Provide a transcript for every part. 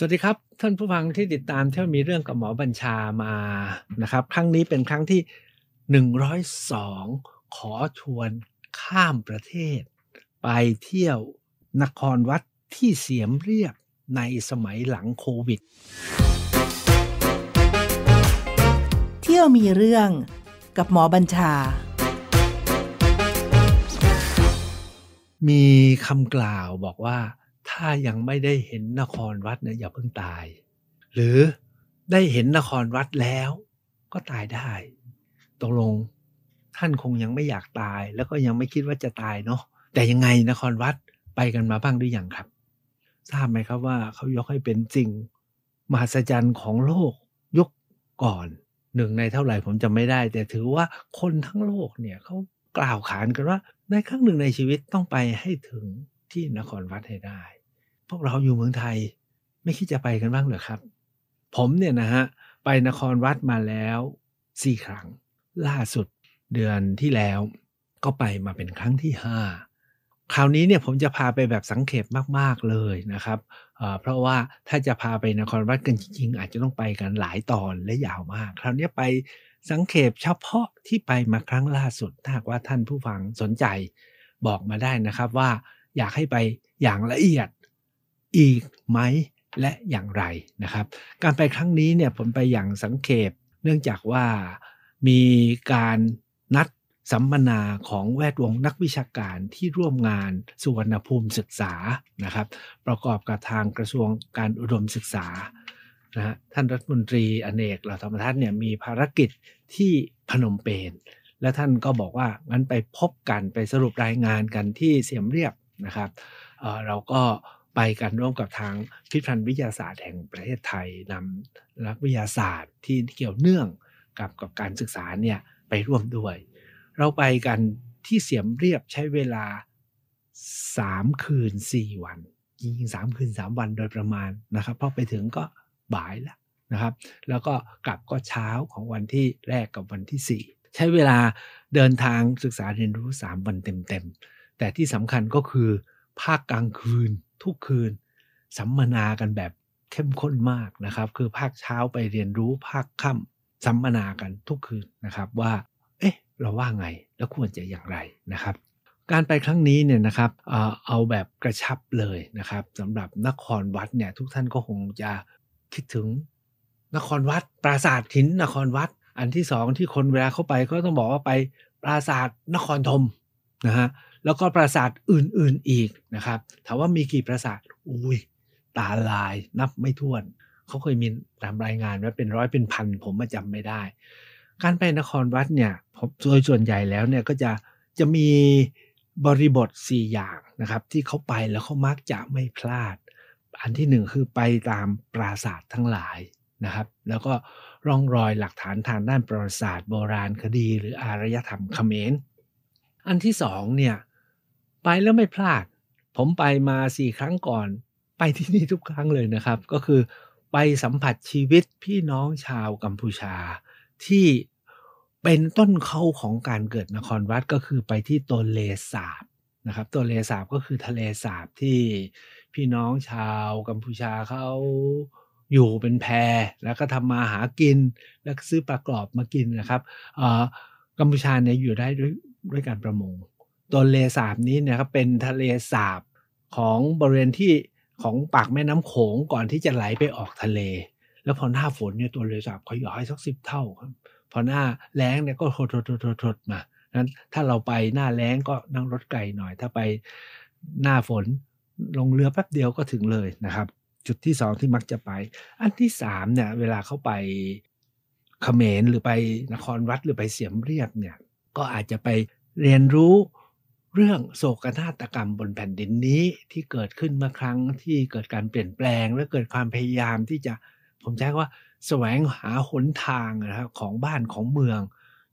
สวัสดีครับ ท่านผู้ฟังที่ติดตามเที่ยวมีเรื่องกับหมอบัญชามานะครับครั้งนี้เป็นครั้งที่ 102 ขอชวนข้ามประเทศ ไปเที่ยวนครวัดที่เสียมเรียบในสมัยหลังโควิด เที่ยวมีเรื่องกับหมอบัญชา มีคำกล่าวบอกว่าถ้ายังไม่ได้เห็นนครวัดเนี่ยอย่าเพิ่งตาย หรือได้เห็นนครวัดแล้ว ก็ตายได้ตกลงท่านคงยังไม่อยากตาย แล้วก็ยังไม่คิดว่าจะตายเนาะแต่ยังไงนครวัดไปกันมาบ้างหรือยังครับ ทราบไหมครับว่าเขายกให้เป็นจริง มหัศจรรย์ของโลกยกก่อน หนึ่งในเท่าไหร่ผมจำไม่ได้ แต่ถือว่าคนทั้งโลกเนี่ยเขากล่าวขานกันว่าในครั้งหนึ่งในชีวิตต้องไปให้ถึงที่นครวัดให้ได้พวกเราอยู่เมืองไทยไม่คิดจะไปกันบ้างเหรอครับ ผมเนี่ยนะฮะ ไปนครวัดมาแล้วสี่ครั้ง ล่าสุดเดือนที่แล้วก็ไปมาเป็นครั้งที่ห้าคราวนี้เนี่ยผมจะพาไปแบบสังเขปมากๆเลยนะครับเพราะว่าถ้าจะพาไปนครวัดกันจริงๆ อาจจะต้องไปกันหลายตอนและยาวมาก คราวนี้ไปสังเขปเฉพาะ ที่ไปมาครั้งล่าสุด ถ้าว่าท่านผู้ฟังสนใจบอกมาได้นะครับว่าอยากให้ไปอย่างละเอียดอีกไหม และอย่างไรนะครับ การไปครั้งนี้เนี่ยผมไปอย่างสังเขตเนื่องจากว่ามีการนัดสัมมนาของแวดวงนักวิชาการที่ร่วมงานสุวรรณภูมิศึกษานะครับ ประกอบกับทางกระทรวงการอุดมศึกษานะฮะท่านรัฐมนตรีอเนกเหล่าธรรมทัศน์เนี่ยมีภารกิจที่พนมเปญและท่านก็บอกว่า งั้นไปพบกันไปสรุปรายงานกันที่เสียมเรียบนะครับเเราก็ไปกันร่วมกับทางพิพันธ์วิทยาศาสตร์แห่งประเทศไทยนำนักวิทยาศาสตร์ที่เกี่ยวเนื่องกับกับการศึกษาเนี่ยไปร่วมด้วย เราไปกันที่เสียมเรียบใช้เวลา 3 คืน 4 วันจริงๆสามคืน 3 วันโดยประมาณนะครับพอไปถึงก็บ่ายแล้วนะครับ แล้วก็กลับก็เช้าของวันที่แรกกับวันที่ 4 ใช้เวลาเดินทางศึกษาเรียนรู้ 3 วันเต็มๆแต่ที่สำคัญก็คือภาคกลางคืนทุกคืนสัมมนากันแบบเข้มข้นมากนะครับ คือภาคเช้าไปเรียนรู้ภาคค่ำสัมมนากันทุกคืนนะครับ ว่า เอ๊ะ เราว่าไงแล้วควรจะอย่างไรนะครับ การไปครั้งนี้เนี่ยนะครับ เอาแบบกระชับเลยนะครับสำหรับนครวัดเนี่ย ทุกท่านก็คงจะคิดถึง นครวัด ปราสาททินนครวัด อันที่สอง ที่คนเวลาเข้าไปก็ต้องบอกว่าไปปราสาทนครธมนะฮะแล้วก็ปราสาทอื่นๆอีกนะครับ ถามว่ามีกี่ปราสาท อุ้ย ตาลายนับไม่ถ้วน เขาเคยมีตามรายงานว่าเป็นร้อยเป็นพันผมมาจำไม่ได้ การไปนครวัดเนี่ยโดยส่วนใหญ่แล้วเนี่ยก็จะจะมีบริบท 4 อย่างนะครับ ที่เขาไปแล้วเขามักจะไม่พลาด อันที่หนึ่งคือไปตามปราสาททั้งหลายนะครับ แล้วก็ร่องรอยหลักฐานทางด้านประวัติศาสตร์โบราณคดีหรืออารยธรรมเขมร อันที่สองเนี่ยไปแล้วไม่พลาด ผมไปมาสี่ครั้งก่อน ไปที่นี่ทุกครั้งเลยนะครับ ก็คือไปสัมผัสชีวิตพี่น้องชาวกัมพูชา ที่เป็นต้นเขาของการเกิดนครวัดก็คือไปที่ตัวเลสาบนะครับตัวเลสาบก็คือทะเลสาบที่พี่น้องชาว กัมพูชาเขาอยู่เป็นแพแล้วก็ทำมาหากินแล้วซื้อปลากรอบมากินนะครับกัมพูชาเนี่ยอยู่ได้ด้วยด้วยการประมงตดนเลสาบนี้นะครับเป็นทะเลสาบของบริเวณที่ของปากแม่น้ำโขงก่อนที่จะไหลไปออกทะเลแล้วพอหน้าฝนเนี่ยตัวเลสาบขยาอยสักสิบเท่าครับ พอหน้าแล้งเนี่ยก็ทดทดทดทดมานั้นถ้าเราไปหน้าแล้งก็นั่งรถไกลหน่อยถ้าไปหน้าฝนลงเรือแป๊บเดียวก็ถึงเลยนะครับ จุดที่สองที่มักจะไป อันที่สามเนี่ยเวลาเขาไปเขมรหรือไปนครวัดหรือไปเสียมเรียบเนี่ยก็อาจจะไปเรียนรู้เรื่องโศกนาฏกรรมบนแผ่นดินนี้ที่เกิดขึ้นเมื่อครั้งที่เกิดการเปลี่ยนแปลง และเกิดความพยายามที่จะผมใช้ว่าแสวงหาหนทางนะครับของบ้านของเมือง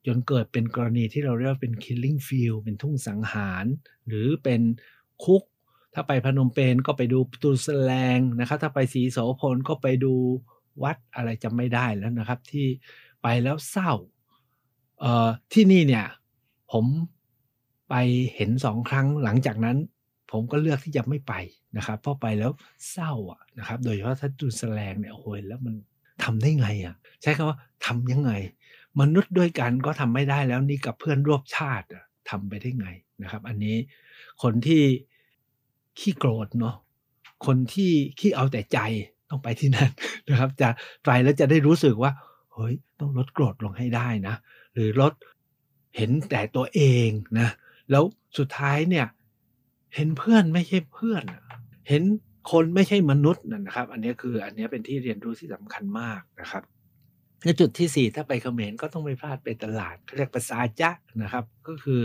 จนเกิดเป็นกรณีที่เราเรียกว่าเป็น killing field เป็นทุ่งสังหาร หรือเป็นคุก ถ้าไปพนมเปญก็ไปดูตูสแลงนะครับ ถ้าไปสีโสพล ก็ไปดูวัดอะไรจำไม่ได้แล้วนะครับ ที่ไปแล้วเศร้าที่นี่เนี่ยผมไปเห็นสองครั้งหลังจากนั้น ผมก็เลือกที่จะไม่ไปนะครับ เพราะไปแล้วเศร้าอ่ะนะครับ โดยเฉพาะถ้าดูแสลงเนี่ยโอ้ยแล้วมันทำได้ไงอ่ะใช้คำว่าทำยังไง มนุษย์ด้วยกันก็ทำไม่ได้แล้วนี่กับเพื่อนร่วมชาติทำไปได้ไงนะครับ อันนี้คนที่ขี้โกรธเนาะคนที่ ขี้เอาแต่ใจต้องไปที่นั่น นะครับ จะไปแล้วจะได้รู้สึกว่าเฮ้ยต้องลดโกรธลงให้ได้นะหรือลดเห็นแต่ตัวเองนะแล้วสุดท้ายเนี่ยเห็นเพื่อนไม่ใช่เพื่อน เห็นคนไม่ใช่มนุษย์นะครับ อันนี้คืออันนี้เป็นที่เรียนรู้ที่สำคัญมากนะครับ ในจุดที่ 4 ถ้าไปเขมรก็ต้องไม่พลาดไปตลาดเรียกภาษาจะนะครับ ก็คือ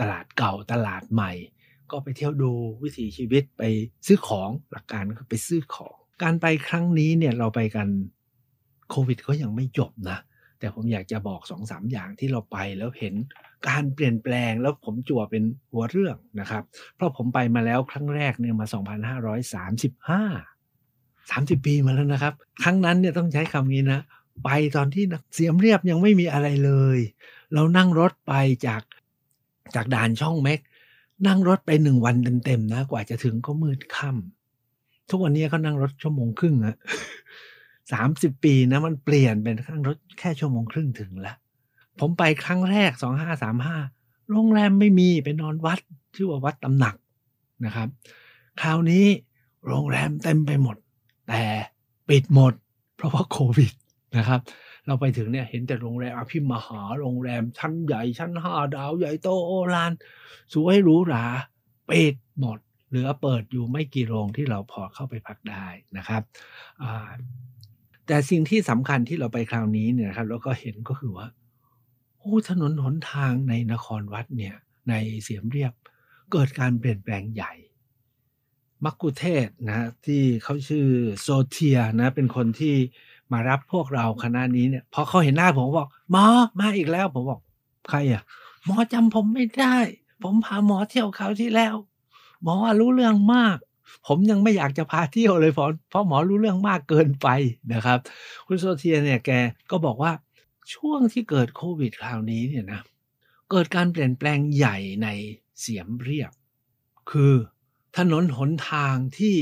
ตลาดเก่าตลาดใหม่ ก็ไปเที่ยวดูวิถีชีวิตไปซื้อของหลักการก็ไปซื้อของ การไปครั้งนี้เนี่ยเราไปกันโควิดก็ยังไม่จบนะแต่ผมอยากจะบอกสองสามอย่างที่เราไปแล้วเห็นการเปลี่ยนแปลง แล้วผมจั่วเป็นหัวเรื่องนะครับ เพราะผมไปมาแล้วครั้งแรกเนี่ยมา 2535 30 ปีมาแล้วนะครับ ครั้งนั้นเนี่ยต้องใช้คำนี้นะไปตอนที่เสียมเรียบยังไม่มีอะไรเลย เรานั่งรถไปจากจากด่านช่องเม็กนั่งรถไปหนึ่งวันเต็มๆนะ กว่าจะถึงก็มืดค่ำทุกวันนี้เขานั่งรถชั่วโมงครึ่งอะสามสิบปีนะมันเปลี่ยนเป็นข้างรถแค่ชั่วโมงครึ่งถึงละผมไปครั้งแรกสองห้าสามห้าโรงแรมไม่มีไปนอนวัด ชื่อว่าวัดตำหนักนะครับ คราวนี้โรงแรมเต็มไปหมด แต่ปิดหมดเพราะว่าโควิดนะครับ เราไปถึงเนี่ยเห็นแต่โรงแรม อภิมหาโรงแรมชั้นใหญ่ ชั้นห้าดาวใหญ่โต โอลานสวยหรูหรา ปิดหมดเหลือเปิดอยู่ไม่กี่โรงที่เราพอเข้าไปพักได้นะครับแต่สิ่งที่สำคัญที่เราไปคราวนี้เนี่ยครับเราก็เห็นก็คือว่าโอ้ถนนหนทางในนครวัดเนี่ย ในเสียมเรียบ เกิดการเปลี่ยนแปลงใหญ่ มักกุเทศนะที่เขาชื่อโซเทียนะ เป็นคนที่มารับพวกเราคณะนี้เนี่ยพอเขาเห็นหน้าผมบอกหมอมาอีกแล้ว ผมบอก ใครอ่ะหมอจำผมไม่ได้ ผมพาหมอเที่ยวเขาที่แล้ว หมอรู้เรื่องมากผมยังไม่อยากจะพาเที่ยวเลยเพราะเพราะหมอรู้เรื่องมากเกินไปนะครับ คุณโซเทียเนี่ยแกก็บอกว่าช่วงที่เกิดโควิดคราวนี้เนี่ยนะเกิดการเปลี่ยนแปลงใหญ่ในเสียมเรียบคือถนนหนทางที่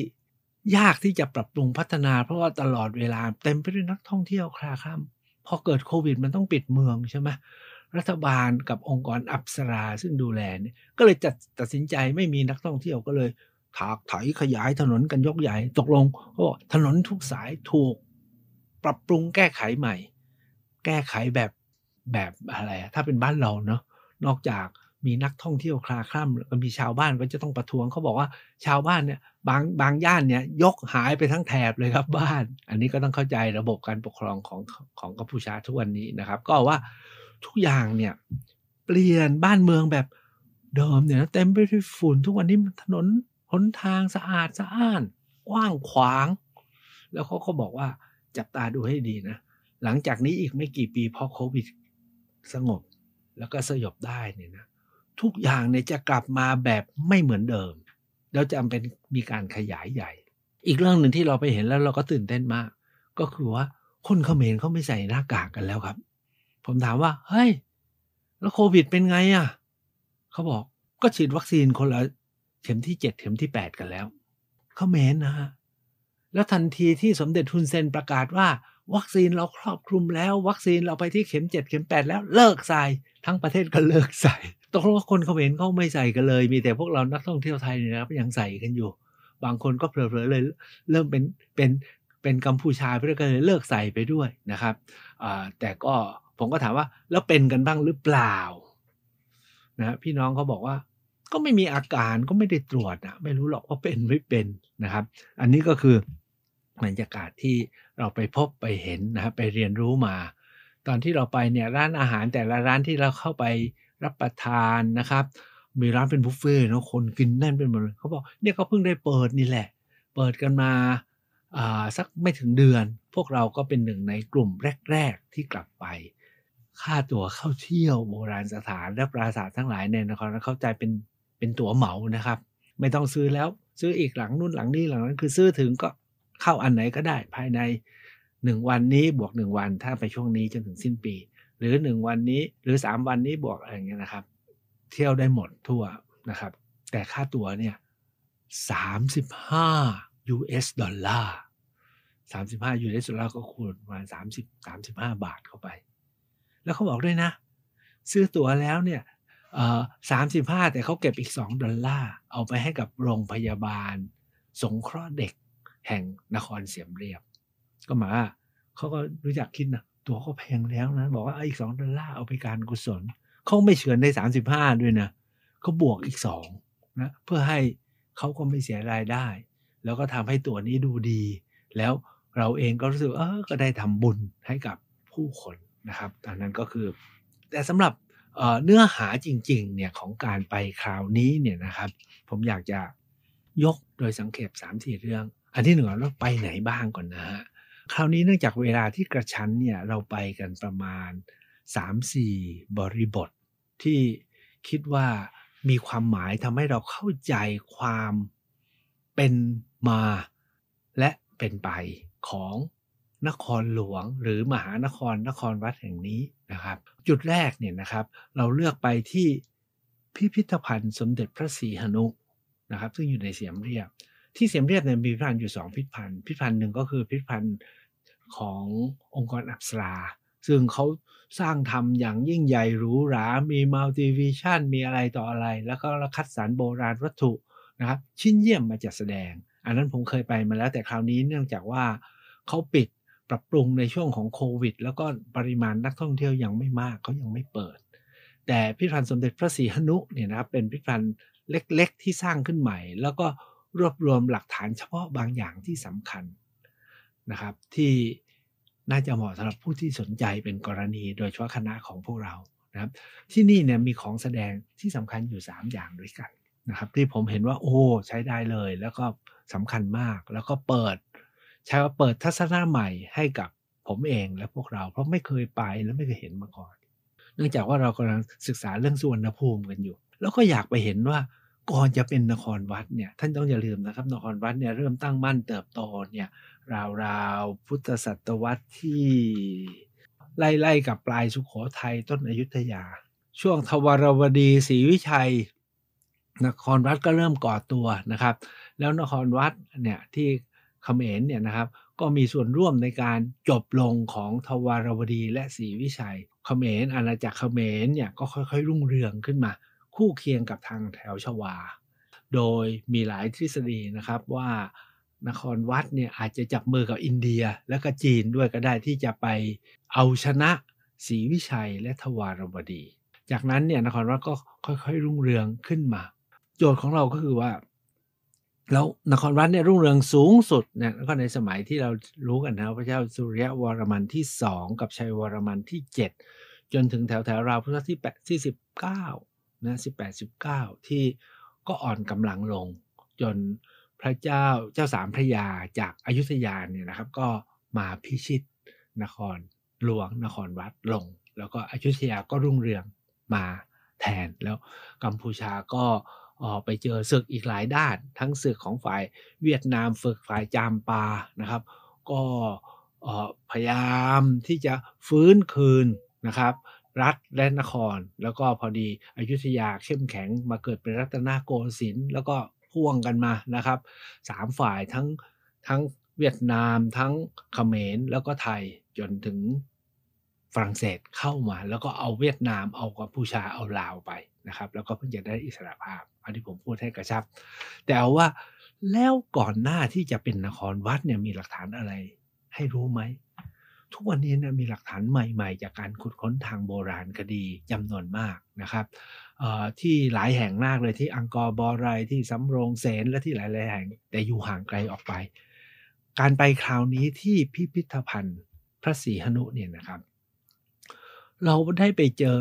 ยากที่จะปรับปรุงพัฒนา เพราะว่าตลอดเวลาเต็มไปด้วยนักท่องเที่ยวคลาคล่ำพอเกิดโควิดมันต้องปิดเมืองใช่ไหมรัฐบาลกับองค์กรอับสราซึ่งดูแลเนี่ยก็เลยจัดตัดสินใจไม่มีนักท่องเที่ยวก็เลยถากถอยขยายถนนกันยกใหญ่ตกลงเขาบอกถนนทุกสายถูกปรับปรุงแก้ไขใหม่ แก้ไขแบบแบบอะไรถ้าเป็นบ้านเราเนาะนอกจากมีนักท่องเที่ยวคลาคล่ำมีชาวบ้านก็จะต้องประท้วงเขาบอกว่า ชาวบ้านเนี่ยบางบางย่านเนี่ยยกหายไปทั้งแถบเลยครับ บ้าน อันนี้ก็ต้องเข้าใจระบบการปกครองของของกัมพูชาทุกวันนี้นะครับ ก็ว่าทุกอย่างเนี่ยเปลี่ยนบ้านเมืองแบบเดิมเนี่ยเต็มไปด้วยฝุ่นทุกวันนี้ถนนหนทางสะอาดสะอ้านกว้างขวาง แล้วเขาก็บอกว่าจับตาดูให้ดีนะ หลังจากนี้อีกไม่กี่ปีพอโควิดสงบ แล้วก็สยบได้เนี่ยนะทุกอย่างเนี่ยจะกลับมาแบบไม่เหมือนเดิมแล้วจะเป็นมีการขยายใหญ่ อีกเรื่องหนึ่งที่เราไปเห็นแล้วเราก็ตื่นเต้นมากก็คือว่าคนเขมรเขาไม่ใส่หน้ากากกันแล้วครับ ผมถามว่าเฮ้ยแล้วโควิด เป็นไงอะ่ะเขาบอกก็ฉีดวัคซีนคนละเข็มที่เจ็ดเข็มที่แปดกันแล้วเขามรนะฮะแล้วทันทีที่สมเด็จทุนเซนประกาศว่า วัคซีนเราครอบคลุมแล้ว วัคซีนเราไปที่เข็มเจ็ดเข็มแปดแล้วเลิกใส่ทั้งประเทศก็เลิกใส่ตกลงว่าคนเขมรเขาไม่ใส่กันเลย มีแต่พวกเรานักท่องเที่ยวไทยเนี่ยนะครับยังใส่กันอยู่ บางคนก็เผลอๆเลย เริ่มเป็นเป็นเป็นกัมพูชาไปก็เลยเลิกใส่ไปด้วยนะครับแต่ก็ผมก็ถามว่าแล้วเป็นกันบ้างหรือเปล่านะพี่น้องเขาบอกว่าก็ไม่มีอาการก็ไม่ได้ตรวจนะไม่รู้หรอกว่าเป็นไม่เป็นนะครับ อันนี้ก็คือบรรยากาศที่เราไปพบไปเห็นนะครับไปเรียนรู้มา ตอนที่เราไปเนี่ยร้านอาหารแต่ละร้านที่เราเข้าไปรับประทานนะครับมีร้านเป็นบุฟเฟ่ต์นะคนกินแน่นเป็นหมดเลยเขาบอกเนี่ยเขาเพิ่งได้เปิดนี่แหละ เปิดกันมาอ่าสักไม่ถึงเดือน พวกเราก็เป็นหนึ่งในกลุ่มแรกๆที่กลับไป ค่าตั๋วเข้าเที่ยวโบราณสถานและปราสาททั้งหลายเนี่ยนะครับเข้าใจเป็นเป็นตั๋วเหมานะครับ ไม่ต้องซื้อแล้วซื้ออีกหลังนู่นหลังนี้หลังนั้น คือซื้อถึงก็เข้าอันไหนก็ได้ภายใน 1 วันนี้บวก1 วันถ้าไปช่วงนี้จนถึงสิ้นปี หรือ 1 วันนี้หรือ 3วันนี้บวกอะไรเงี้ยนะครับเที่ยวได้หมดทั่วนะครับ แต่ค่าตั๋วเนี่ย35 US ดอลลาร์35 US ดอลลาร์ก็คูณมา30 35 บาทเข้าไป แล้วเขาบอกด้วยนะซื้อตั๋วแล้วเนี่ยสามสิบห้าแต่เขาเก็บอีกสองดอลลาร์เอาไปให้กับโรงพยาบาล สงเคราะห์เด็กแห่งนครเสียมเรียบก็มาเขาก็รู้จักคิดนะตัวเขาแพงแล้วนะบอกว่าอีกสองดอลลาร์เอาไปการกุศลเขาไม่เฉือนในสามสิบห้าด้วยนะเขาบวกอีกสองนะเพื่อให้เขาก็ไม่เสียรายได้ แล้วก็ทำให้ตัวนี้ดูดี แล้วเราเองก็รู้สึกเออก็ได้ทำบุญให้กับผู้คนนะครับอันนั้นก็คือ แต่สำหรับเนื้อหาจริงๆ เนี่ยของการไปคราวนี้เนี่ยนะครับ ผมอยากจะยกโดยสังเขปสามสี่เรื่อง อันที่หนึ่งเราไปไหนบ้างก่อนนะฮะคราวนี้เนื่องจากเวลาที่กระชั้นเนี่ยเราไปกันประมาณ 3-4 บริบท ที่คิดว่ามีความหมายทำให้เราเข้าใจความเป็นมาและเป็นไปของนครหลวงหรือมหานครนครวัดแห่งนี้ะครับจุดแรกเนี่ยนะครับเราเลือกไปที่พิพิธภัณฑ์สมเด็จพระศรีหนุนะครับซึ่งอยู่ในเสียมเรียบ ที่เสียมเรียบเนี่ยมีพิพิธภัณฑ์อยู่สองพิพิธภัณฑ์พิพิธภัณฑ์หนึ่งก็คือพิพิธภัณฑ์ขององค์กรอัปสรา ซึ่งเขาสร้างทำอย่างยิ่งใหญ่หรูหรา มีมัลติวิชั่นมีอะไรต่ออะไร แล้วก็คัดสรรโบราณวัตถุนะครับชิ้นเยี่ยมมาจัดแสดง อันนั้นผมเคยไปมาแล้วแต่คราวนี้เนื่องจากว่าเขาปิดปรับปรุงในช่วงของโควิด แล้วก็ปริมาณนักท่องเที่ยวยังไม่มากเขายังไม่เปิด แต่พิพิธภัณฑ์สมเด็จพระศรีหนุเนี่ยนะครับเป็นพิพิธภัณฑ์เล็กๆ ที่สร้างขึ้นใหม่ แล้วก็รวบรวมหลักฐานเฉพาะบางอย่างที่สำคัญนะครับ ที่น่าจะเหมาะสำหรับผู้ที่สนใจเป็นกรณีโดยเฉพาะคณะของพวกเรานะครับที่นี่เนี่ยมีของแสดงที่สำคัญอยู่ 3 อย่างด้วยกันนะครับ ที่ผมเห็นว่าโอ้ใช้ได้เลย แล้วก็สำคัญมากแล้วก็เปิดใช้ว่าเปิดทัศนะใหม่ให้กับผมเองและพวกเราเพราะไม่เคยไปและไม่เคยเห็นมาก่อนเนื่องจากว่าเรากำลังศึกษาเรื่องสุวรรณภูมิกันอยู่ แล้วก็อยากไปเห็นว่าก่อนจะเป็นนครวัดเนี่ยท่านต้องอย่าลืมนะครับ นครวัดเนี่ยเริ่มตั้งมั่นเติบโตเนี่ยราวราวพุทธศตวรรษที่ไล่ๆกับปลายสุขโขทัยต้นอยุธยา ช่วงทวารวดีศรีวิชัย นครวัดก็เริ่มก่อตัวนะครับ แล้วนครวัดเนี่ยที่เขมรเนี่ยนะครับ ก็มีส่วนร่วมในการจบลงของทวารวดีและศรีวิชัยเขมรอาณาจักรเขมรเนี่ยก็ค่อย ๆ รุ่งเรืองขึ้นมา คู่เคียงกับทางแถวชวา โดยมีหลายทฤษฎีนะครับว่านครวัดเนี่ยอาจจะจับมือกับอินเดียและก็จีนด้วยก็ได้ที่จะไปเอาชนะศรีวิชัยและทวารวดี จากนั้นเนี่ยนครวัดก็ค่อยๆ รุ่งเรืองขึ้นมา โจทย์ของเราก็คือว่าแล้วนครวัดเนี่ยรุ่งเรืองสูงสุดเนี่ยก็ในสมัยที่เรารู้กันนะพระเจ้าสุริยวรมันที่สองกับชัยวรมันที่เจ็ดจนถึงแถวแถวราวพุทธรที่แปดที่สิบเก้านะสิบแปดสิบเก้าที่ก็อ่อนกำลังลง จนพระเจ้าเจ้าสามพระยาจากอายุทยาเนี่ยนะครับ ก็มาพิชิตนครหลวงนครวัดลง แล้วก็อายุทยาก็รุ่งเรืองมาแทนแล้วกัมพูชาก็ออกไปเจอศึกอีกหลายด้านทั้งศึกของฝ่ายเวียดนามฝึกฝ่ายจามปานะครับ ก็พยายามที่จะฟื้นคืนนะครับ รัฐและนคร แล้วก็พอดีอยุธยาเข้มแข็งมาเกิดเป็นรัตนโกสินทร์แล้วก็พ่วงกันมานะครับสามฝ่ายทั้งทั้งเวียดนามทั้งเขมรแล้วก็ไทยจนถึงฝรั่งเศสเข้ามา แล้วก็เอาเวียดนามเอากัมพูชาเอาลาวไปนะครับ แล้วก็เพิ่งจะได้อิสรภาพอันที่ผมพูดให้กระชับ แต่เอาว่าแล้วก่อนหน้าที่จะเป็นนครวัดเนี่ยมีหลักฐานอะไรให้รู้ไหม ทุกวันนี้เนี่ยมีหลักฐานใหม่ๆจากการขุดค้นทางโบราณคดีจำนวนมากนะครับที่หลายแห่งมากเลยที่อังกอร์บอรที่สำโรงเสนและที่หลายๆ แห่งแต่อยู่ห่างไกลออกไป การไปคราวนี้ที่พิพิธภัณฑ์พระศรีหนุเนี่ยนะครับ เราได้ไปเจอ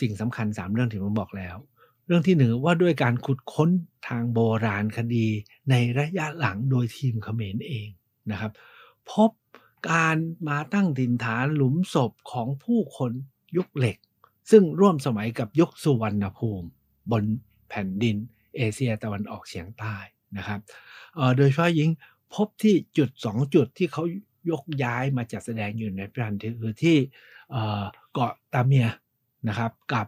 สิ่งสำคัญสามเรื่องที่ผมบอกแล้วเรื่องที่หนึ่งว่าด้วยการขุดค้นทางโบราณคดีในระยะหลังโดยทีมเขมรเองนะครับ พบการมาตั้งดินฐานหลุมศพของผู้คนยุคเหล็ก ซึ่งร่วมสมัยกับยุคสุวรรณภูมิบนแผ่นดินเอเชียตะวันออกเฉียงใต้นะครับโดยเฉพาะยิ่งพบที่จุด 2 จุดที่เขายกย้ายมาจัดแสดงอยู่ในพิพิธภัณฑ์คือที่เกาะตาเมียนะครับกับ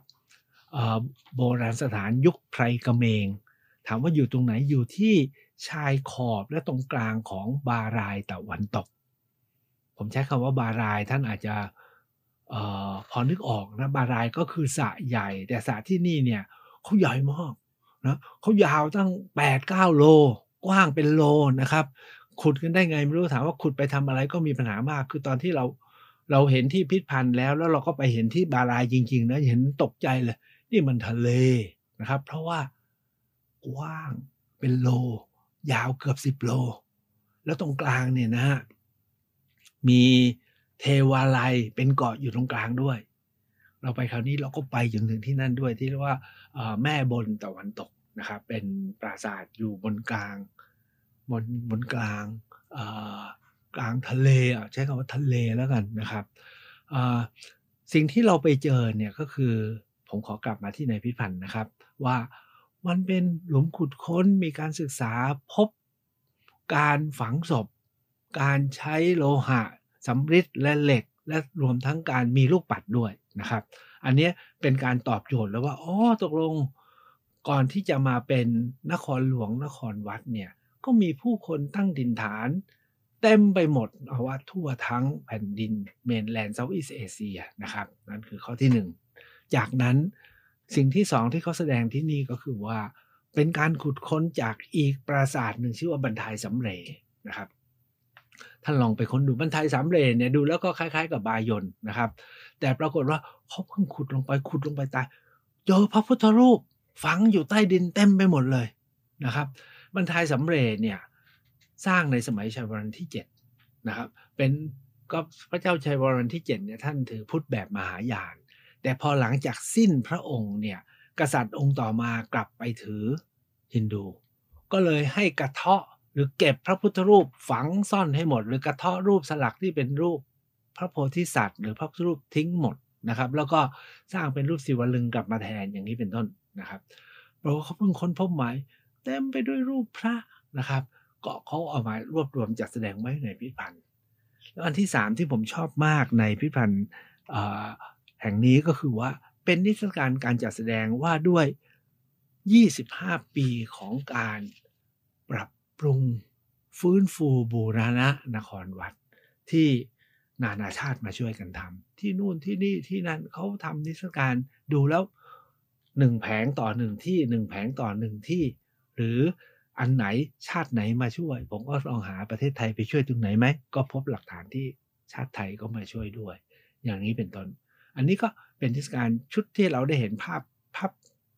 โบราณสถานยุคไพรกระเมง ถามว่าอยู่ตรงไหนอยู่ที่ชายขอบและตรงกลางของบารายตะวันตก ผมใช้คำว่าบารายท่านอาจจะออพอนึกออกนะ บารายก็คือสระใหญ่ แต่สระที่นี่เนี่ยเขาใหญ่มากนะเขายาวตั้ง8ปดเก้าโล กว้างเป็นโลนะครับ ขุดกันได้ไงไม่รู้ถามว่าขุดไปทำอะไรก็มีปัญหามาก คือตอนที่เราเราเห็นที่พิษพันธ์แล้ว แล้วเราก็ไปเห็นที่บารายจริง ๆนะเห็นตกใจเลยนี่มันทะเลนะครับ เพราะว่ากว้างเป็นโล ยาวเกือบสิบโล แล้วตรงกลางเนี่ยนะฮะมีเทวาลัยเป็นเกาะอยู่ตรงกลางด้วย เราไปคราวนี้เราก็ไปหนถึงที่นั่นด้วย ที่เรียกว่าแม่บนตะวันตกนะครับ เป็นปราสาทอยู่บนกลางบนบนกลางกลางทะเลอ่ะใช้คำว่าทะเลแล้วกันนะครับสิ่งที่เราไปเจอเนี่ยก็คือผมขอกลับมาที่ในพิพันธ์นะครับ ว่ามันเป็นหลุมขุดค้นมีการศึกษาพบการฝังศพ การใช้โลหะ สำริดและเหล็กและรวมทั้งการมีลูกปัดด้วยนะครับ อันนี้เป็นการตอบโจทย์แล้วว่าอ๋อตกลงก่อนที่จะมาเป็นนครหลวงนครวัดเนี่ย ก็มีผู้คนตั้งดินฐานเต็มไปหมด เอาว่าทั่วทั้งแผ่นดินเมนแลนด์เซาท์อีสเอเชียนะครับนั่นคือข้อที่ 1จากนั้นสิ่งที่สอง ที่เขาแสดงที่นี่ก็คือว่า เป็นการขุดค้นจากอีกปราสาทหนึ่ง ชื่อว่าบันทายสำเรนะครับท่านลองไปค้นดูบันทายสำมเรเนี่ยดูแล้วก็คล้ายๆกับบายนนะครับ แต่ปรากฏว่าเขาเพิ่งขุดลงไปขุดลงไปตายเจอพระพุทธรูปฝังอยู่ใต้ดินเต็มไปหมดเลยนะครับบันทายสำเรเนี่ยสร้างในสมัยชัยวรันที่7นะครับเป็นก็พระเจ้าชัยวรันที่7เนี่ยท่านถือพุทธแบบมหายานแต่พอหลังจากสิ้นพระองค์เนี่ย กษัตริย์องค์ต่อมากลับไปถือฮินดู ก็เลยให้กระเทาะหรือเก็บพระพุทธรูปฝังซ่อนให้หมด หรือกระเทาะรูปสลักที่เป็นรูปพระโพธิสัตว์ หรือพระพุทธรูปทิ้งหมดนะครับ แล้วก็สร้างเป็นรูปศิวลึงกลับมาแทนอย่างนี้เป็นต้นนะครับเราเขาเพิ่งค้นพบใหม่เต็มไปด้วยรูปพระนะครับก็เขาเอามารวบรวมจัดแสดงไว้ในพิพิธภัณฑ์แล้วอันที่สามที่ผมชอบมากในพิพิธภัณฑ์แห่งนี้ก็คือว่าเป็นนิทรรศการการจัดแสดงว่าด้วย 25 ปีของการปรับปรุงฟื้นฟูบูรณะนครวัด ที่นานาชาติมาช่วยกันทำที่นู่นที่นี่ที่นั่นเขาทำนิทรรศการดูแล้วหนึ่งแผงต่อหนึ่งที่หนึ่งแผงต่อหนึ่งที่ หรืออันไหนชาติไหนมาช่วย ผมก็ลองหาประเทศไทยไปช่วยตรงไหนไหมก็พบหลักฐานที่ชาติไทยก็มาช่วยด้วย อย่างนี้เป็นต้นอันนี้ก็เป็นเทศกาลชุดที่เราได้เห็นภาพภาพ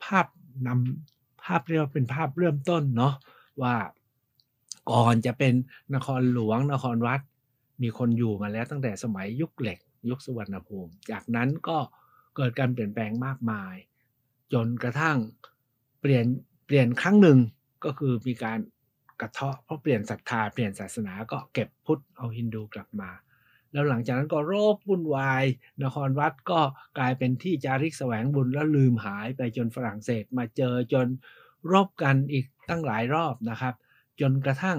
ภาพนำภาพเรียกว่าเป็นภาพเริ่มต้นเนาะว่าก่อนจะเป็นนครหลวง นครวัด มีคนอยู่มาแล้วตั้งแต่สมัยยุคเหล็ก ยุคสุวรรณภูมิ จากนั้นก็เกิดการเปลี่ยนแปลงมากมาย จนกระทั่งเปลี่ยนเปลี่ยนครั้งหนึ่งก็คือมีการกระเทาะเพราะเปลี่ยนศรัทธา เปลี่ยนศาสนาก็เก็บพุทธเอาฮินดูกลับมาแล้วหลังจากนั้นก็โรบวุ่นวายนครวัดก็กลายเป็นที่จาริกแสวงบุญ แล้วลืมหายไปจนฝรั่งเศสมาเจอจนรบกันอีกตั้งหลายรอบนะครับ จนกระทั่ง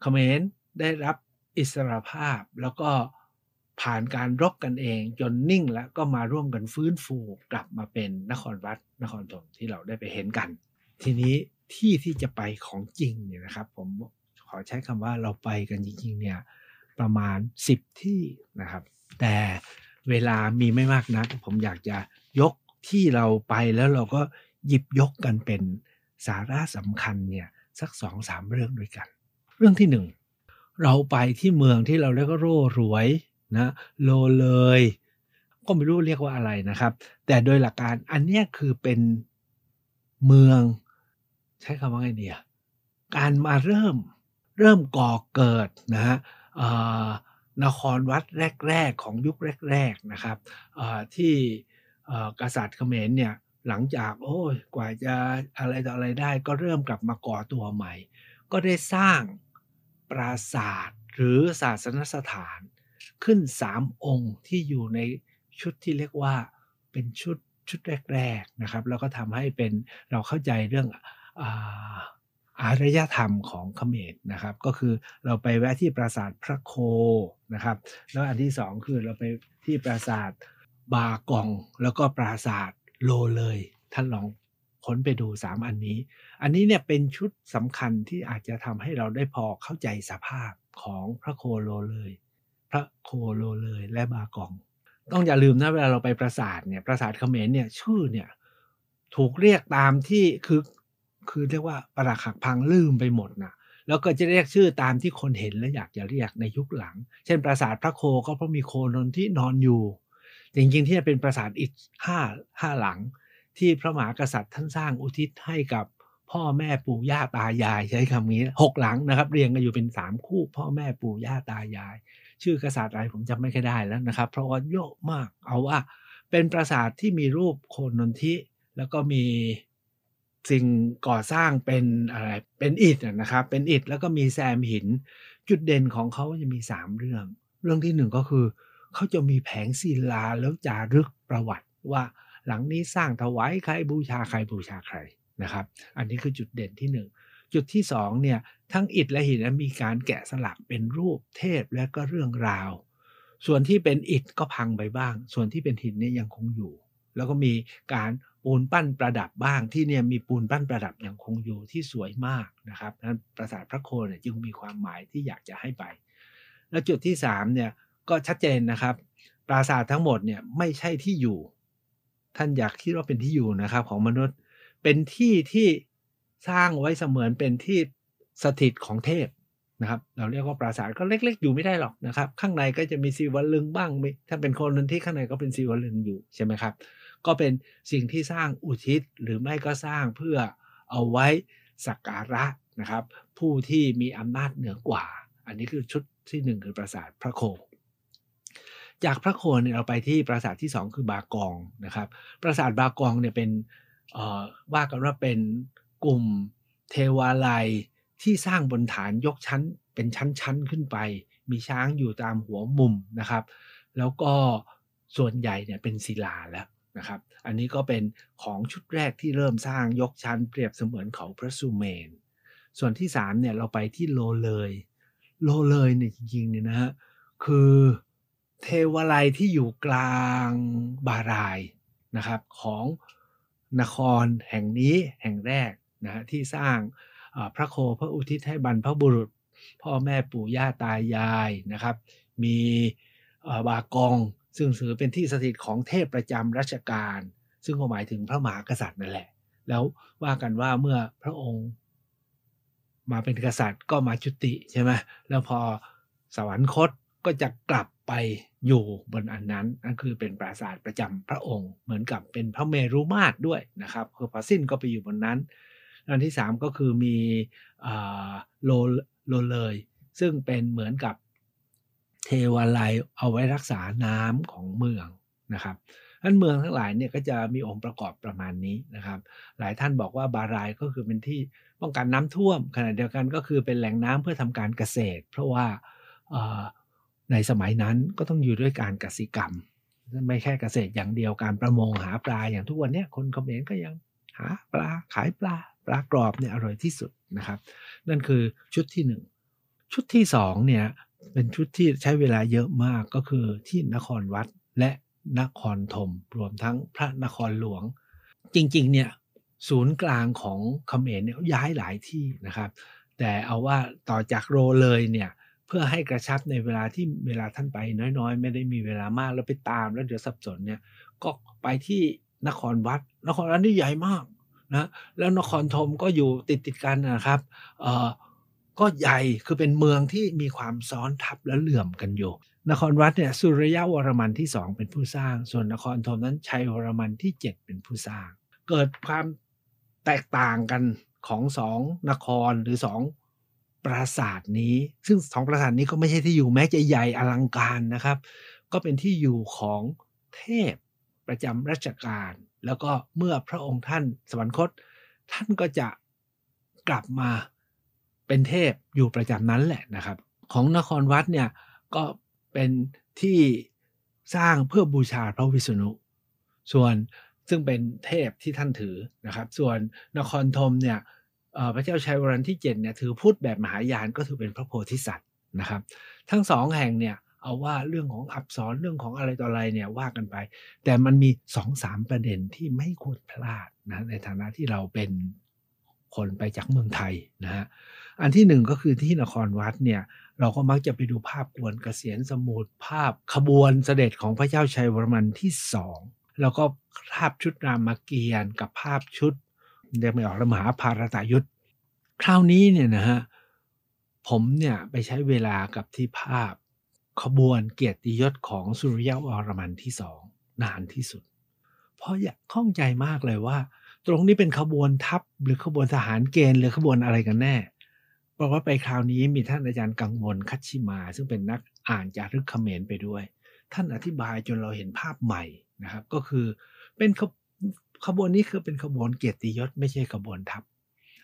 เขมรได้รับอิสรภาพ แล้วก็ผ่านการรบกันเอง จนนิ่งแล้วก็มาร่วมกันฟื้นฟูกลับมาเป็นนครวัด นครธมที่เราได้ไปเห็นกัน ทีนี้ที่ที่จะไปของจริงเนี่ยนะครับ ผมขอใช้คำว่าเราไปกันจริงๆเนี่ยประมาณ10ที่นะครับ แต่เวลามีไม่มาก นักผมอยากจะยกที่เราไปแล้วเราก็หยิบยกกันเป็นสาระสำคัญเนี่ยสักสองสามเรื่องด้วยกัน เรื่องที่หนึ่งเราไปที่เมืองที่เราเรียกว่าโร่รวยนะ โลเลย ก็ไม่รู้เรียกว่าอะไรนะครับ แต่โดยหลักการอันนี้คือเป็นเมือง ใช้คำว่าไงเนี่ยการมาเริ่มเริ่มก่อเกิดนะฮะนครวัดแรก ๆของยุคแรกๆนะครับ ที่กษัตริย์เขมรเนี่ยหลังจากโอ้ยกว่าจะอะไรต่ออะไรได้ก็เริ่มกลับมาก่อตัวใหม่ ก็ได้สร้างปราสาทหรือศาสนสถานขึ้นสามองค์ที่อยู่ในชุดที่เรียกว่าเป็นชุดชุดแรก ๆ นะครับ แล้วก็ทำให้เป็นเราเข้าใจเรื่องอารยธรรมของเขมรนะครับ ก็คือเราไปแวะที่ปราสาทพระโคนะครับ แล้วอันที่สองคือเราไปที่ปราสาทบากองแล้วก็ปราสาทโลเลยท่านลองค้นไปดู 3 อันนี้ อันนี้เนี่ยเป็นชุดสำคัญที่อาจจะทำให้เราได้พอเข้าใจสภาพของพระโคโลเลย พระโคโลเลยและบากอง ต้องอย่าลืมนะเวลาเราไปปราสาทเนี่ยปราสาทเขมรเนี่ยชื่อเนี่ยถูกเรียกตามที่คือคือเรียกว่าประหลักหักพังลืมไปหมดนะแล้วก็จะเรียกชื่อตามที่คนเห็น และอยากจะเรียกในยุคหลัง เช่นปราสาทพระโคก็เพราะมีโคนนที่นอนอยู่ จริงๆ ที่จะเป็นปราสาทอีกห้าห้าหลัง ที่พระมหากษัตริย์ท่านสร้างอุทิศให้กับพ่อแม่ปู่ย่าตายายใช้คำนี้หกหลังนะครับเรียงกันอยู่เป็นสามคู่ พ่อแม่ปู่ย่าตายาย ชื่อกษัตริย์อะไรผมจำไม่ค่อยได้แล้วนะครับเพราะว่าเยอะมากเอาว่า เป็นปราสาทที่มีรูปโคนนทิแล้วก็มีสิ่งก่อสร้างเป็นอะไรเป็นอิฐนะครับ เป็นอิฐแล้วก็มีแซมหิน จุดเด่นของเขาจะมี3เรื่องเรื่องที่หนึ่งก็คือเขาจะมีแผงศิลาแล้วจารึกประวัติว่า หลังนี้สร้างถวายใครบูชาใครบูชาใครนะครับ อันนี้คือจุดเด่นที่ 1 จุดที่2เนี่ยทั้งอิฐและหินมีการแกะสลักเป็นรูปเทพและก็เรื่องราว ส่วนที่เป็นอิฐก็พังไปบ้าง ส่วนที่เป็นหินนี่ยังคงอยู่ แล้วก็มีการปูนปั้นประดับบ้างที่เนี่ยมีปูนปั้นประดับอย่างคงอยู่ที่สวยมากนะครับนั้นปราสาทพระโคนเนี่ยจึงมีความหมายที่อยากจะให้ไป แล้วจุดที่3เนี่ยก็ชัดเจนนะครับปราสาททั้งหมดเนี่ยไม่ใช่ที่อยู่ท่านอยากคิดว่าเป็นที่อยู่นะครับ ของมนุษย์เป็นที่ที่สร้างไว้ เสมือนเป็นที่สถิตของเทพนะครับเราเรียกว่าปราสาทก็เล็กๆอยู่ไม่ได้หรอกนะครับ ข้างในก็จะมีสีวลึงบ้างถ้าเป็นคนที่ข้างในก็เป็นสีวลึงอยู่ใช่ไหมครับก็เป็นสิ่งที่สร้างอุทิศหรือไม่ก็สร้างเพื่อเอาไว้สักการะนะครับ ผู้ที่มีอำนาจเหนือกว่า อันนี้คือชุดที่ 1 คือปราสาทพระโคจากพระโคเนี่ยเราไปที่ปราสาทที่2คือบากองนะครับ ปราสาทบากองเนี่ยเป็นว่ากันว่าเป็นกลุ่มเทวาลัยที่สร้างบนฐานยกชั้นเป็นชั้นๆขึ้นไป มีช้างอยู่ตามหัวมุมนะครับ แล้วก็ส่วนใหญ่เนี่ยเป็นศิลาแล้วนะครับ อันนี้ก็เป็นของชุดแรกที่เริ่มสร้างยกชั้นเปรียบเสมือนเขาพระสุเมน ส่วนที่3เนี่ยเราไปที่โลเลย โลเลยเนี่ยจริงๆเนี่ยนะฮะ คือเทวไลยที่อยู่กลางบารายนะครับของนครแห่งนี้แห่งแรกนะฮะที่สร้างพระโคพระอุทิศให้บรรพบุรุษ พ่อแม่ปู่ย่าตายายนะครับมีบากองซึ่งถือเป็นที่สถิตของเทพประจำรัชกาลซึ่งก็หมายถึงพระมหากษัตริย์นั่นแหละแล้วว่ากันว่าเมื่อพระองค์มาเป็นกษัตริย์ก็มาจุติใช่ไหมแล้วพอสวรรคตก็จะกลับไปอยู่บนอันนั้นนั่นคือเป็นปราสาทประจำพระองค์ เหมือนกับเป็นพระเมรุมาตรด้วยนะครับคือพอสิ้นก็ไปอยู่บนนั้นอันที่ 3 ก็คือมีโลโลเลย ซึ่งเป็นเหมือนกับเทวาลัยเอาไว้รักษาน้ำของเมืองนะครับท่านเมืองทั้งหลายเนี่ยก็จะมีองค์ประกอบประมาณนี้นะครับ หลายท่านบอกว่าบารายก็คือเป็นที่ป้องกันน้ำท่วม ขณะเดียวกันก็คือเป็นแหล่งน้ำเพื่อทำการเกษตร เพราะว่าในสมัยนั้นก็ต้องอยู่ด้วยการกสิกรรม ไม่แค่เกษตรอย่างเดียวการประมงหาปลาอย่างทุกวันนี้คนเขมรก็ยังหาปลาขายปลาปลากรอบเนี่ยอร่อยที่สุดนะครับ นั่นคือชุดที่ 1 ชุดที่ 2 เนี่ยเป็นชุดที่ใช้เวลาเยอะมากก็คือที่นครวัดและนครธมรวมทั้งพระนครหลวง จริงๆ เนี่ย ศูนย์กลางของเขมรเนี่ยย้ายหลายที่นะครับ แต่เอาว่าต่อจากโรเลยเนี่ย เพื่อให้กระชับในเวลาที่เวลาท่านไปน้อยๆไม่ได้มีเวลามากแล้วไปตามแล้วเดี๋ยวสับสนเนี่ย ก็ไปที่นครวัด นครวัดนี่ใหญ่มากนะแล้วนครธมก็อยู่ติดติดกันนะครับก็ใหญ่คือเป็นเมืองที่มีความซ้อนทับและเหลื่อมกันอยู่ นครวัดเนี่ยสุริยะวรมันที่สองเป็นผู้สร้าง ส่วนนครธมนั้นชัยวรมันที่ 7 เป็นผู้สร้าง เกิดความแตกต่างกันของสองนครหรือสองปราสาทนี้ ซึ่งสองปราสาทนี้ก็ไม่ใช่ที่อยู่แม้จะใหญ่อลังการนะครับ ก็เป็นที่อยู่ของเทพประจำรัชกาลแล้วก็เมื่อพระองค์ท่านสวรรคต ท่านก็จะกลับมาเป็นเทพอยู่ประจำนั้นแหละนะครับ ของนครวัดเนี่ยก็เป็นที่สร้างเพื่อบูชาพระวิษณุส่วนซึ่งเป็นเทพที่ท่านถือนะครับ ส่วนนครธมเนี่ยพระเจ้าชัยวรันที่7เนี่ยถือพุดธแบบมหายานก็ถือเป็นพระโพธิสัตว์นะครับ ทั้งสองแห่งเนี่ยเอาว่าเรื่องของอับสรเรื่องของอะไรต่ออะไรเนี่ยว่ากันไป แต่มันมีสองสามประเด็นที่ไม่ควรพลาดนะในฐานะที่เราเป็นคนไปจากเมืองไทยนะฮะ อันที่หนึ่งก็คือที่นครวัดเนี่ยเราก็มักจะไปดูภาพกวนเกษียณสมุดภาพขบวนเสด็จของพระเจ้าชัยวรมันที่สองแล้วก็ภาพชุดรามเกียรติ์กับภาพชุดเรียกไม่ออกลมหาภารตายุทธคราวนี้เนี่ยนะฮะผมเนี่ย ไปใช้เวลากับที่ภาพขบวนเกียรติยศของสุริยวรมันที่สองนานที่สุด เพราะอยากข้องใจมากเลยว่าตรงนี้เป็นขบวนทัพหรือขบวนทหารเกณฑ์หรือขบวนอะไรกันแน่ราะว่าไปคราวนี้มีท่านอาจารย์กังวลคัชชิมา ซึ่งเป็นนักอ่านจารึกเขมรไปด้วย ท่านอธิบายจนเราเห็นภาพใหม่นะครับ ก็คือเป็นขขบวนนี้คือเป็นขบวนเกียรติยศ ไม่ใช่ขบวนทัพ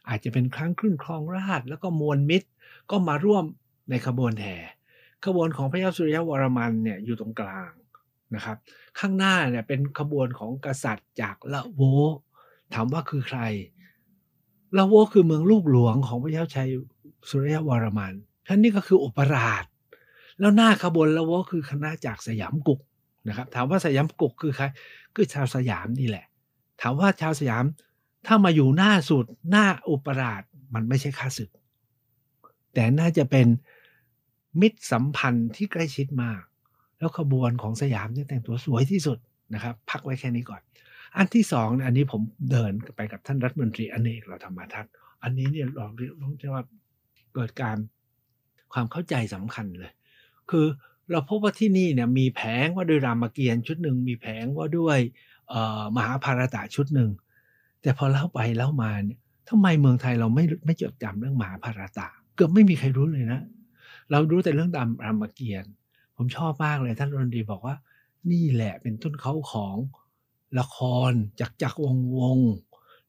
อาจจะเป็นครั้งครึ่งครองราชแล้วก็มวลมิตรก็มาร่วมในขบวนแห่ขบวนของพระยาสุริยวรมันเนี่ยอยู่ตรงกลางนะครับ ข้างหน้าเนี่ยเป็นขบวนของกษัตริย์จากละโวถามว่าคือใคร ลาโวคือเมืองลูกหลวงของพระเจ้าชัยสุริยวรมันท่านนี่ก็คืออุปราช แล้วหน้าขบวนลาโวคือคณะจากสยามกุกนะครับ ถามว่าสยามกุกคือใคร คือชาวสยามนี่แหละ ถามว่าชาวสยาม ถ้ามาอยู่หน้าสุด หน้าอุปราชมันไม่ใช่ข้าศึก แต่น่าจะเป็นมิตรสัมพันธ์ที่ใกล้ชิดมาก แล้วขบวนของสยามเนี่ยแต่งตัวสวยที่สุดนะครับ พักไว้แค่นี้ก่อนอันที่สองอันนี้ผมเดินไปกับท่านรัฐมนตรีอเนกเราธรรมทัศน์อันนี้เนี่ยเราเรียกว่าเกิดการความเข้าใจสำคัญเลย คือเราพบว่าที่นี่เนี่ยมีแผงว่าด้วยรามเกียรติ์ชุดหนึ่งมีแผงว่าด้วยมหาภารตะชุดหนึ่งแต่พอเล่าไปเล่ามาเนี่ยทำไมเมืองไทยเราไม่ไม่จดจำเรื่องมหาภารตะเกือบไม่มีใครรู้เลยนะ เรารู้แต่เรื่องดำรามเกียรติ์ผมชอบมากเลยท่านรนดีบอกว่านี่แหละเป็นต้นเขาของละครจากจักวงวง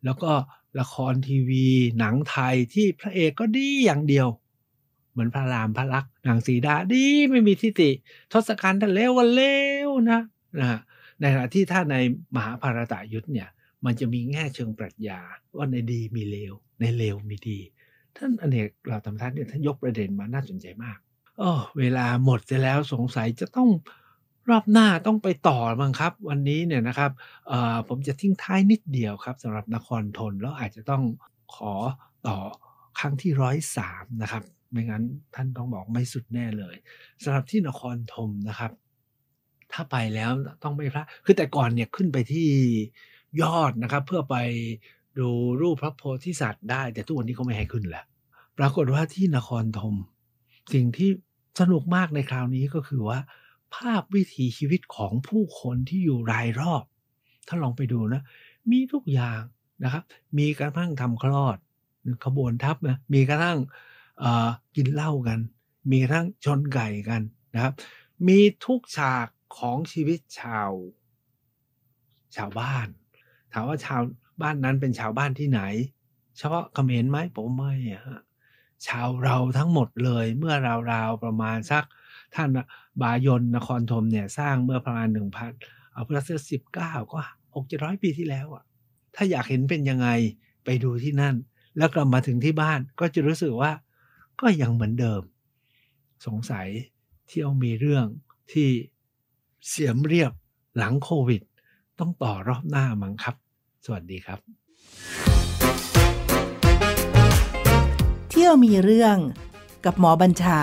แล้วก็ละครทีวีหนังไทยที่พระเอกก็ดีอย่างเดียว เหมือนพระรามพระลักษ์นางสีดาดีไม่มีทิฏฐิทศกัณฐ์แต่เลววันเลวนะนะในขณะที่ถ้าในมหาภารตายุทธเนี่ย มันจะมีแง่เชิงปรัชญาว่าในดีมีเลวในเลวมีดี ท่านอเนกเราทำท่านเนี่ยท่านยกประเด็นมาน่าสนใจมากอ๋อเวลาหมดจะแล้วสงสัยจะต้องรอบหน้าต้องไปต่อมั้งครับ วันนี้เนี่ยนะครับผมจะทิ้งท้ายนิดเดียวครับสำหรับนครทนแล้วอาจจะต้องขอต่อครั้งที่ร้อยสามนะครับ ไม่งั้นท่านต้องบอกไม่สุดแน่เลยสำหรับที่นครธมนะครับ ถ้าไปแล้วต้องไม่พลาดคือแต่ก่อนเนี่ยขึ้นไปที่ยอดนะครับ เพื่อไปดูรูปพระโพธิสัตว์ได้ แต่ทุกวันนี้เขาไม่ให้ขึ้นแล้วปรากฏว่าที่นครธมสิ่งที่สนุกมากในคราวนี้ก็คือว่าภาพวิถีชีวิตของผู้คนที่อยู่รายรอบ ถ้าลองไปดูนะ มีทุกอย่างนะครับ มีกระทั่งทำคลอด ขบวนทัพนะมีกระทั่งกินเหล้ากัน มีกระทั่งชนไก่กันนะครับ มีทุกฉากของชีวิตชาว ชาวบ้าน ถามว่าชาวบ้านนั้นเป็นชาวบ้านที่ไหน เฉพาะเขมรไหมผมไม่ฮะชาวเราทั้งหมดเลยเมื่อราวๆประมาณสักท่านบายนนครธมเนี่ยสร้างเมื่อประมาณหนึ่งพันเอาพุทธศตวรรษสิบเก้าก็หกเจ็ดร้อยปีที่แล้วอ่ะ ถ้าอยากเห็นเป็นยังไงไปดูที่นั่น แล้วกลับมาถึงที่บ้านก็จะรู้สึกว่าก็ยังเหมือนเดิม สงสัยเที่ยวมีเรื่องที่เสียมเรียบหลังโควิด ต้องต่อรอบหน้ามั้งครับ สวัสดีครับ เที่ยวมีเรื่องกับหมอบัญชา